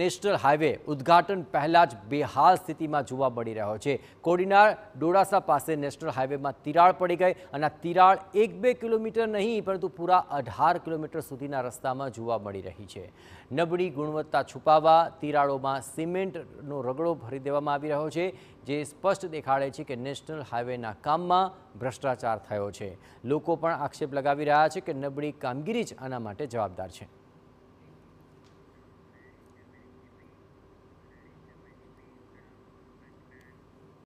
national highway ઉદ્ઘાટન પહેલાં જ બેહાલ સ્થિતિમાં જોવા મળી રહ્યો છે કોડીનાર ડોડાસા પાસે નેશનલ હાઈવેમાં તિરાડ પડી ગઈ અને આ તિરાડ એક બે કિલોમીટર નહીં પરંતુ પૂરા અઢાર કિલોમીટર સુધીના રસ્તામાં જોવા મળી રહી છે નબળી ગુણવત્તા છુપાવવા તિરાડોમાં સિમેન્ટનો રગડો ભરી દેવામાં આવી રહ્યો છે જે સ્પષ્ટ દેખાડે છે કે નેશનલ હાઈવેના કામમાં ભ્રષ્ટાચાર થયો છે લોકો પણ આક્ષેપ લગાવી રહ્યા છે કે નબળી કામગીરી જ આના માટે જવાબદાર છે